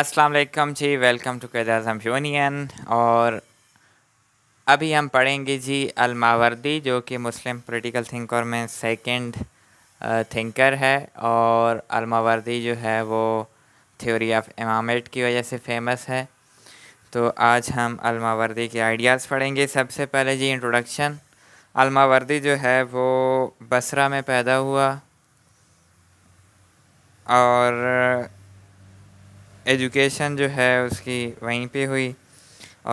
अस्सलाम वालेकुम जी वेलकम टू कैदाज यूनियन और अभी हम पढ़ेंगे जी अलमावर्दी जो कि मुस्लिम पोलिटिकल थिंकर में सेकंड थिंकर है और अलमावर्दी जो है वो थ्योरी ऑफ इमामेट की वजह से फेमस है तो आज हम अलमावर्दी के आइडियाज़ पढ़ेंगे सबसे पहले जी इंट्रोडक्शन अलमावर्दी जो है वो बसरा में पैदा हुआ और एजुकेशन जो है उसकी वहीं पे हुई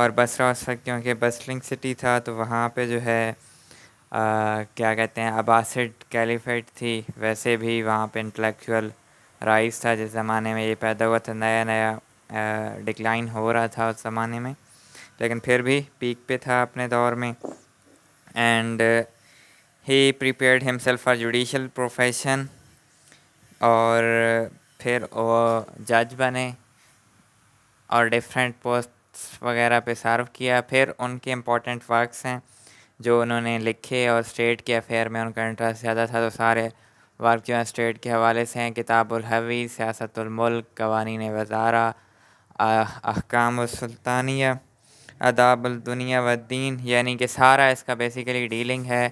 और बसरा उस वक्त क्योंकि बसलिंग सिटी था तो वहाँ पे जो है आ, क्या कहते हैं अबासिड कैलिफेट थी वैसे भी वहाँ पे इंटेलेक्चुअल राइस था जिस ज़माने में ये पैदा हुआ था नया नया डिक्लाइन हो रहा था उस ज़माने में लेकिन फिर भी पीक पे था अपने दौर में and he prepared himself for judicial profession और फिर वो जज बने और डिफरेंट पोस्ट्स वगैरह पे सर्व किया फिर उनके इम्पोर्टेंट वर्क्स हैं जो उन्होंने लिखे और स्टेट के अफेयर में उनका इंटरेस्ट ज़्यादा था तो सारे वर्क जो हैं स्टेट के हवाले से हैं किताबुलहवी कवानी ने वजारा अहकामसल्तानिया अदाबुलदुनिया वद्दीन यानी कि सारा इसका बेसिकली डीलिंग है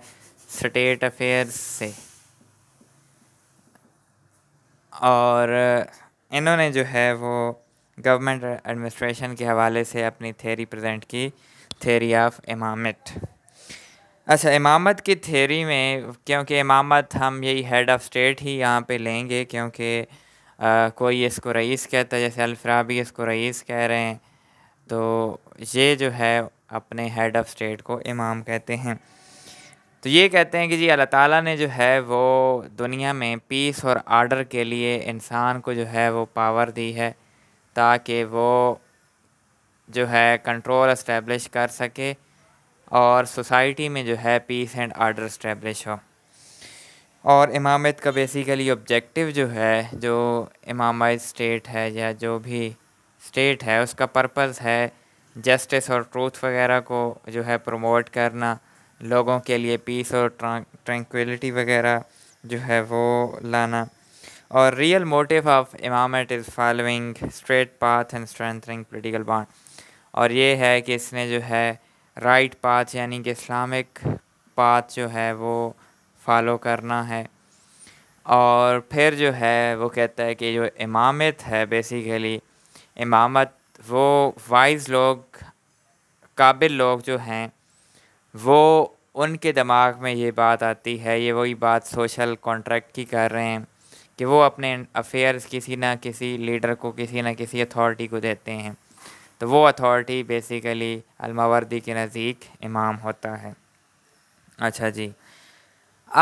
स्टेट अफेयर्स से और इन्होंने जो है वो गवर्नमेंट एडमिनिस्ट्रेशन के हवाले से अपनी थेरी प्रेजेंट की थेरी ऑफ इमामत अच्छा इमामत की थेरी में क्योंकि इमामत हम यही हेड ऑफ स्टेट ही यहाँ पे लेंगे क्योंकि कोई इसको रईस कहता है जैसे भी इसको रईस कह रहे हैं तो ये जो है अपने हेड ऑफ़ स्टेट को इमाम कहते हैं तो ये कहते हैं कि जी अल्लाह ताला ने जो है वो दुनिया में पीस और आर्डर के लिए इंसान को जो है वो पावर दी है ताकि वो जो है कंट्रोल इस्टेब्लिश कर सके और सोसाइटी में जो है पीस एंड आर्डर इस्टेब्लिश हो और इमामत का बेसिकली ऑब्जेक्टिव जो है जो इमामाइज स्टेट है या जो भी स्टेट है उसका पर्पस है जस्टिस और ट्रूथ वगैरह को जो है प्रमोट करना लोगों के लिए पीस और ट्रैंक्विलिटी वगैरह जो है वो लाना और रियल मोटिव ऑफ इमामत is following straight path and strengthening political bond और ये है कि इसने जो है राइट right पाथ यानी कि इस्लामिक पाथ जो है वो फॉलो करना है और फिर जो है वो कहता है कि जो इमामत है बेसिकली इमामत वो वाइज लोग काबिल लोग जो हैं वो उनके दिमाग में ये बात आती है ये वही बात सोशल कॉन्ट्रैक्ट की कर रहे हैं कि वो अपने अफेयर्स किसी ना किसी लीडर को किसी ना किसी अथॉरिटी को देते हैं तो वो अथॉरिटी बेसिकली अलमावर्दी के नज़दीक इमाम होता है अच्छा जी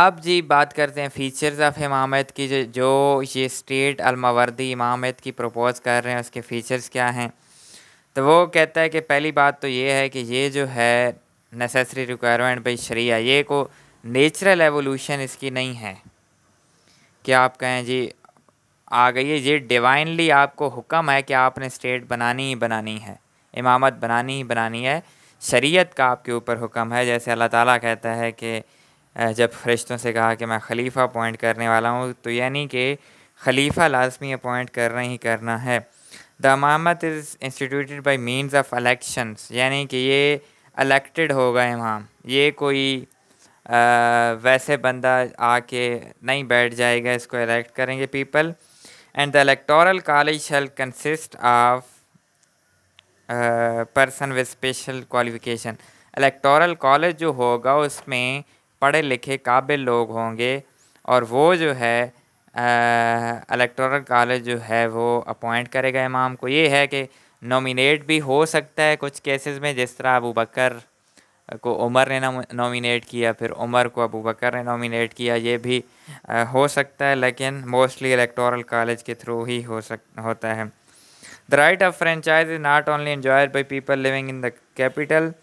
अब जी बात करते हैं फीचर्स ऑफ इमामत की जो जो ये स्टेट अलमावर्दी इमामत की प्रपोज़ कर रहे हैं उसके फ़ीचर्स क्या हैं तो वो कहता है कि पहली बात तो ये है कि ये जो है नेसेसरी रिक्वायरमेंट बाई शरिया ये को नेचुरल एवोल्यूशन इसकी नहीं है कि आप कहें जी आ गई है ये डिवाइनली आपको हुक्म है कि आपने स्टेट बनानी ही बनानी है इमामत बनानी ही बनानी है शरीयत का आपके ऊपर हुक्म है जैसे अल्लाह ताला कहता है कि जब फरिश्तों से कहा कि मैं खलीफा अपॉइंट करने वाला हूँ तो यानी कि खलीफा लाजमी अपॉइंट करना ही करना है द इमामत is instituted by means of elections यानी कि ये अलेक्टेड होगा इमाम ये कोई वैसे बंदा आके नहीं बैठ जाएगा इसको इलेक्ट करेंगे people and the electoral college shall consist of person with special qualification electoral college जो होगा उसमें पढ़े लिखे काबिल लोग होंगे और वो जो है इलेक्टोरल कॉलेज जो है वो अपॉइंट करेगा इमाम को ये है कि नॉमिनेट भी हो सकता है कुछ केसेस में जिस तरह अबू बकर को उमर ने नॉमिनेट किया फिर उमर को अबू बकर ने नॉमिनेट किया ये भी हो सकता है लेकिन मोस्टली इलेक्टोरल कॉलेज के थ्रू ही हो सक होता है the right of franchise is not only enjoyed by people living in the capital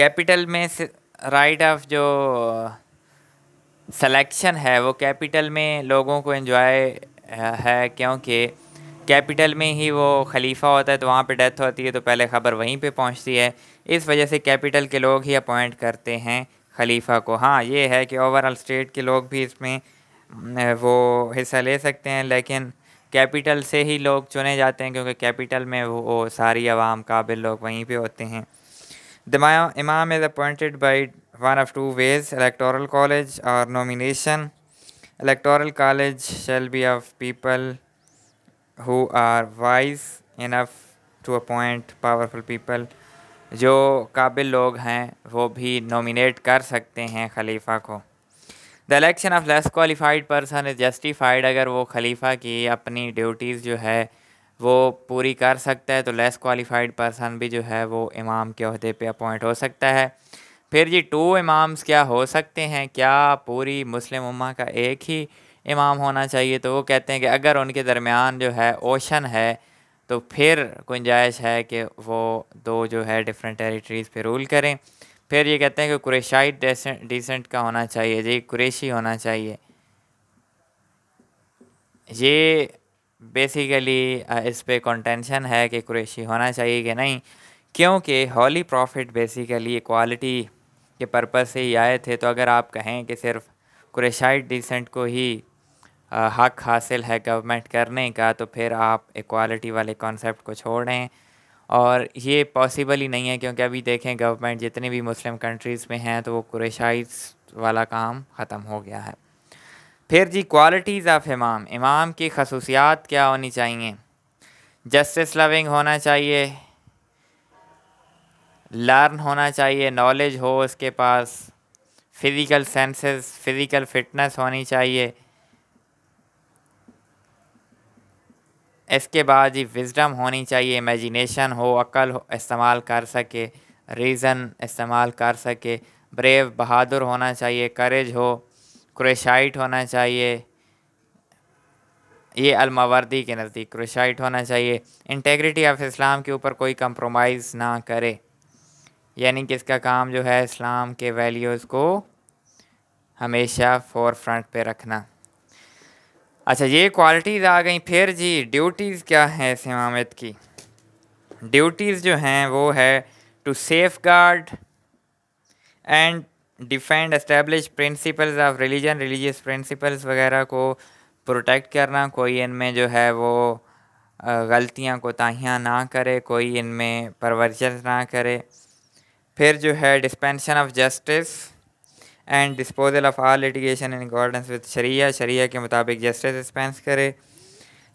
capital में राइट ऑफ जो सेलेक्शन है वो कैपिटल में लोगों को इन्जॉय है क्योंकि कैपिटल में ही वो खलीफा होता है तो वहाँ पे डेथ होती है तो पहले ख़बर वहीं पे पहुँचती है इस वजह से कैपिटल के लोग ही अपॉइंट करते हैं खलीफा को हाँ ये है कि ओवरऑल स्टेट के लोग भी इसमें वो हिस्सा ले सकते हैं लेकिन कैपिटल से ही लोग चुने जाते हैं क्योंकि कैपिटल में वो, वो सारी आवाम काबिल लोग वहीं पे होते हैं the imam is appointed by one of two ways electoral college और nomination electoral college shall be of people who are wise enough to appoint powerful people जो काबिल लोग हैं वो भी नॉमिनेट कर सकते हैं खलीफा को the election of less qualified person is justified अगर वो खलीफा की अपनी ड्यूटीज़ जो है वो पूरी कर सकता है तो लेस क्वालिफाइड पर्सन भी जो है वो इमाम के अहदे पे अपॉइंट हो सकता है फिर जी टू इमाम्स क्या हो सकते हैं क्या पूरी मुस्लिम उम्मा का एक ही इमाम होना चाहिए तो वो कहते हैं कि अगर उनके दरमियान जो है ओशन है तो फिर गुंजाइश है कि वो दो जो है डिफरेंट टेरिटरीज़ पे रूल करें फिर ये कहते हैं कि कुरेशाई डिसेंट का होना चाहिए जी कुरेशी होना चाहिए ये बेसिकली इस पर कॉन्टेंशन है कि कुरेशी होना चाहिए कि नहीं क्योंकि हॉली प्रॉफिट बेसिकली इक्वालिटी के पर्पज़ से ही आए थे तो अगर आप कहें कि सिर्फ कुरेशाई डिसेंट को ही हक हासिल है गवर्नमेंट करने का तो फिर आप इक्वालिटी वाले कॉन्सेप्ट को छोड़ें और ये पॉसिबल ही नहीं है क्योंकि अभी देखें गवर्नमेंट जितने भी मुस्लिम कंट्रीज़ में हैं तो वो कुरेशाइज वाला काम ख़त्म हो गया है फिर जी क्वालिटीज़ ऑफ इमाम इमाम की खसूसियात क्या होनी चाहिए जस्टिस लविंग होना चाहिए लर्न होना चाहिए नॉलेज हो उसके पास फिज़िकल सेंसेस फिज़िकल फिटनेस होनी चाहिए इसके बाद जी विजडम होनी चाहिए इमेजिनेशन हो अकल इस्तेमाल कर सके रीज़न इस्तेमाल कर सके ब्रेव बहादुर होना चाहिए करेज हो क्रोशाइट होना चाहिए ये अलमावर्दी के नज़दीक क्रोशाइट होना चाहिए इंटेग्रिटी ऑफ इस्लाम के ऊपर कोई कंप्रोमाइज़ ना करे यानी कि इसका काम जो है इस्लाम के वैल्यूज़ को हमेशा फोर फ्रंट पर रखना अच्छा ये क्वालिटीज़ आ गई फिर जी ड्यूटीज़ क्या हैं सिमामत की ड्यूटीज़ जो हैं वो है to safeguard and defend establish principles of religion religious principles वगैरह को प्रोटेक्ट करना कोई इनमें जो है वो गलतियाँ कोताहियाँ ना करे कोई इनमें परवरज ना करे फिर जो है dispensation of justice and disposal of all litigation in accordance with शरिया शरिया के मुताबिक जस्टिस डिस्पेंस करे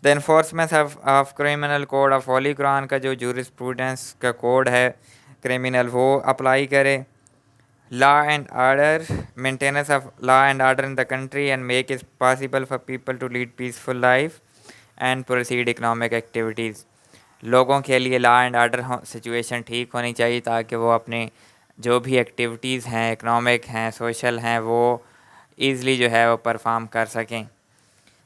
the enforcement of criminal code of holy Quran का जो प्रूडेंस का कोड है क्रिमिनल वो अप्लाई करे law and order maintenance of law and order in the country and make it possible for people to lead peaceful life and proceed economic activities लोगों के लिए law and order situation ठीक होनी चाहिए ताकि वो अपने जो भी एक्टिविटीज़ हैं इकनॉमिक हैं सोशल हैं वो ईज़िली जो है वो परफॉर्म कर सकें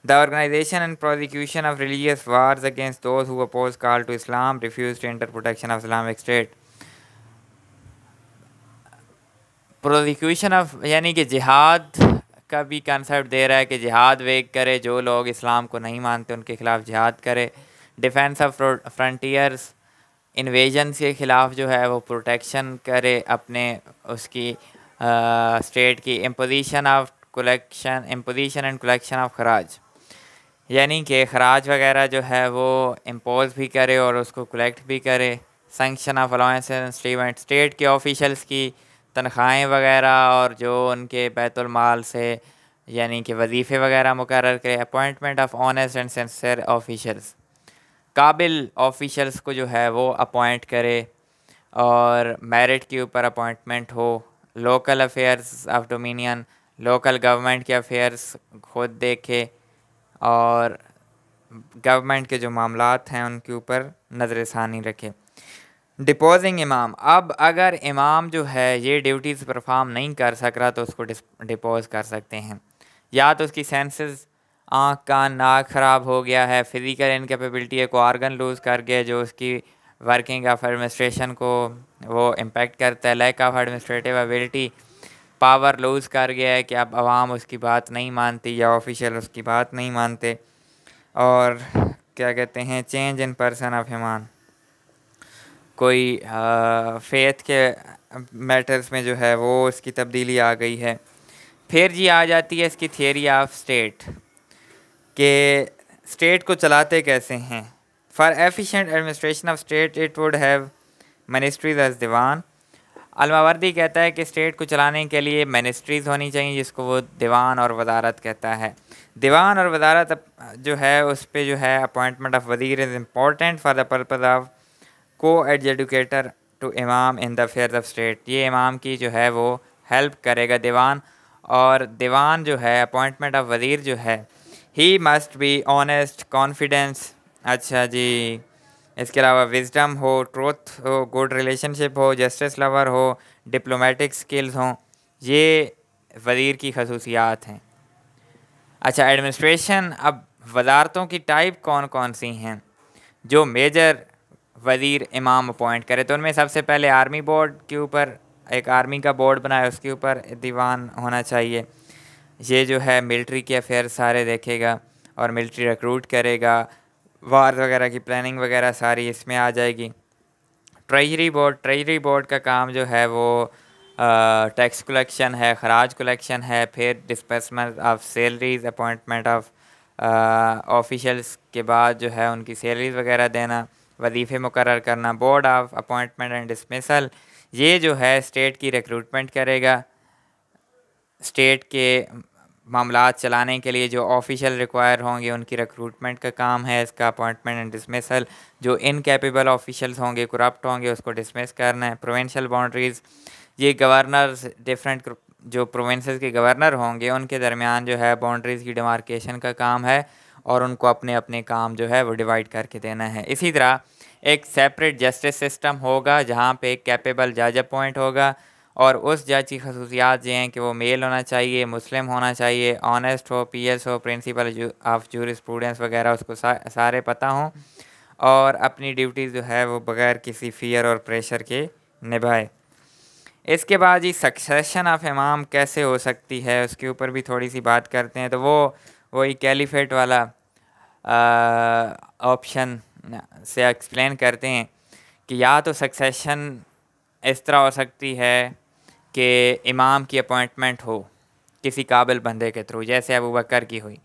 the organisation and prosecution of religious wars against those who oppose call to Islam refuse to enter protection of Islamic state prosecution of यानी कि जिहाद का भी कंसेप्ट दे रहा है कि जिहाद वेग करे जो लोग इस्लाम को नहीं मानते उनके खिलाफ जिहाद करे डिफेंस ऑफ फ्रंटियर्स इन्वेजन के ख़िलाफ़ जो है वो प्रोटेक्शन करे अपने उसकी स्टेट की imposition of collection imposition and collection of खराज यानी कि खराज वगैरह जो है वो इम्पोज भी करे और उसको कलेक्ट भी करे सेंक्शन ऑफ अलाउंस स्टेट के ऑफिशल्स की तनख्वाहें वगैरह और जो उनके बैतुलमाल से यानी कि वजीफ़े वगैरह मुकर करे appointment of honest and sincere officials काबिल ऑफिशल्स को जो है वो अपॉइंट करे और मेरिट के ऊपर अपॉइंटमेंट हो local affairs of dominion local government के अफेयर्स खुद देखे और गवर्नमेंट के जो मामला हैं उनके ऊपर नज़र षानी रखे डिपोजिंग इमाम अब अगर इमाम जो है ये ड्यूटीज़ परफॉर्म नहीं कर सक रहा तो उसको डिपोज कर सकते हैं या तो उसकी सेंसेस आँख का नाक ख़राब हो गया है फिज़िकल इनकेपेबिलिटी एक ऑर्गन लूज़ कर गया जो उसकी वर्किंग ऑफ एडमिनिस्ट्रेशन को वो इम्पेक्ट करता है lack of administrative ability power lose कर गया है कि अब आवाम उसकी बात नहीं मानती या ऑफिशियल उसकी बात नहीं मानते और क्या कहते हैं चेंज इन पर्सन ऑफ हिमान कोई फेथ के मैटर्स में जो है वो उसकी तब्दीली आ गई है फिर जी आ जाती है इसकी थियोरी ऑफ स्टेट कि स्टेट को चलाते कैसे हैं for efficient administration of state it would have ministries as दीवान अलमावर्दी कहता है कि स्टेट को चलाने के लिए मिनिस्ट्रीज़ होनी चाहिए जिसको वो दीवान और वजारत कहता है दीवान और वजारत जो है उस पर जो है अपॉइंटमेंट ऑफ वजीर is important for the purpose of co educator to imam in the affair of state ये इमाम की जो है वो हेल्प करेगा दीवान और दीवान जो है अपॉइंटमेंट ऑफ वजीर जो है he must be honest confidence अच्छा जी इसके अलावा विजडम हो ट्रोथ हो गुड रिलेशनशिप हो जस्टिस लवर हो डिप्लोमेटिक स्किल्स हों ये वज़ीर की खसूसियात हैं अच्छा एडमिनिस्ट्रेशन अब वजारतों की टाइप कौन कौन सी हैं जो मेजर वज़ीर इमाम अपॉइंट करे तो उनमें सबसे पहले आर्मी बोर्ड के ऊपर एक आर्मी का बोर्ड बनाए उसके ऊपर दीवान होना चाहिए ये जो है मिलिट्री के अफेयर सारे देखेगा और मिलिट्री रिक्रूट करेगा वार वगैरह की प्लानिंग वगैरह सारी इसमें आ जाएगी ट्रेजरी बोर्ड ट्रेजरी बोर्ड का काम जो है वो टैक्स कलेक्शन है खराज कलेक्शन है फिर disbursement of salaries appointment of officials के बाद जो है उनकी सैलरीज वगैरह देना वजीफ़े मुकर करना board of appointment and dismissal ये जो है स्टेट की रिक्रूटमेंट करेगा स्टेट के मामला चलाने के लिए जो ऑफिशियल रिक्वायर होंगे उनकी रिक्रूटमेंट का काम है इसका अपॉइंटमेंट एंड डिसमिसल जो इनकेपेबल ऑफिशियल्स होंगे करप्ट होंगे उसको डिसमिस करना है प्रोविंशियल बाउंड्रीज़ ये गवर्नर डिफरेंट जो प्रोविंसेस के गवर्नर होंगे उनके दरमियान जो है बाउंड्रीज़ की डिमार्केशन का काम है और उनको अपने अपने काम जो है वो डिवाइड करके देना है इसी तरह एक सेपरेट जस्टिस सिस्टम होगा जहाँ पे एक कैपेबल जज अपॉइंट होगा और उस जज की खसूसियात ये हैं कि वो मेल होना चाहिए मुस्लिम होना चाहिए ऑनेस्ट हो पी एस हो प्रिंसिपल ऑफ जूर स्टूडेंट्स वगैरह उसको सा, सारे पता हों और अपनी ड्यूटी जो है वो बग़ैर किसी फियर और प्रेशर के निभाए इसके बाद जी सक्सेशन ऑफ इमाम कैसे हो सकती है उसके ऊपर भी थोड़ी सी बात करते हैं तो वो वही कैलिफेट वाला ऑप्शन से एक्सप्लेन करते हैं कि या तो सक्सेशन इस तरह हो सकती है कि इमाम की अपॉइंटमेंट हो किसी काबिल बंदे के थ्रू जैसे अबू बकर की हुई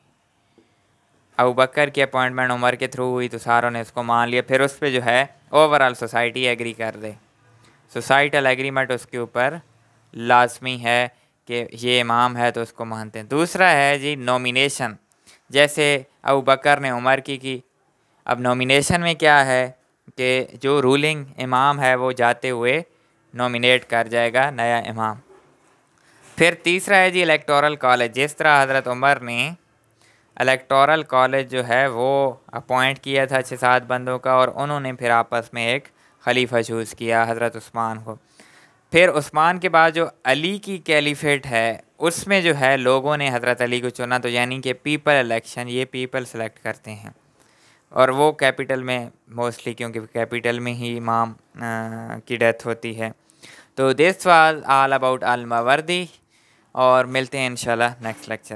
अबू बकर की अपॉइंटमेंट उमर के थ्रू हुई तो सारों ने उसको मान लिया फिर उस पर जो है ओवरऑल सोसाइटी एग्री कर दे सोसाइटल एग्रीमेंट उसके ऊपर लाजमी है कि ये इमाम है तो उसको मानते हैं दूसरा है जी नॉमिनेशन जैसे अबू बकर ने उमर की की अब नॉमिनेशन में क्या है कि जो रूलिंग इमाम है वो जाते हुए नॉमिनेट कर जाएगा नया इमाम फिर तीसरा है जी इलेक्टोरल कॉलेज जिस तरह हज़रत उमर ने इलेक्टोरल कॉलेज जो है वो अपॉइंट किया था छः सात बंदों का और उन्होंने फिर आपस में एक खलीफा चूज़ किया हज़रत उस्मान को फिर उस्मान के बाद जो अली की कैलीफेट है उसमें जो है लोगों ने हज़रत अली को चुना तो यानी कि पीपल इलेक्शन ये पीपल सेलेक्ट करते हैं और वो कैपिटल में मोस्टली क्योंकि कैपिटल में ही इमाम की डेथ होती है तो this was all about Mawardi और मिलते हैं इंशाल्लाह नेक्स्ट लेक्चर